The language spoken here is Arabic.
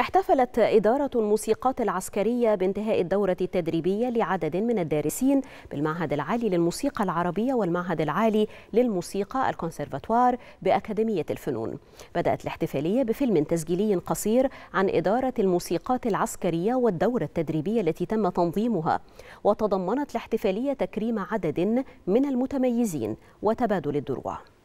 احتفلت إدارة الموسيقات العسكرية بانتهاء الدورة التدريبية لعدد من الدارسين بالمعهد العالي للموسيقى العربية والمعهد العالي للموسيقى الكونسرفاتوار بأكاديمية الفنون بدأت الاحتفالية بفيلم تسجيلي قصير عن إدارة الموسيقات العسكرية والدورة التدريبية التي تم تنظيمها وتضمنت الاحتفالية تكريم عدد من المتميزين وتبادل الدروع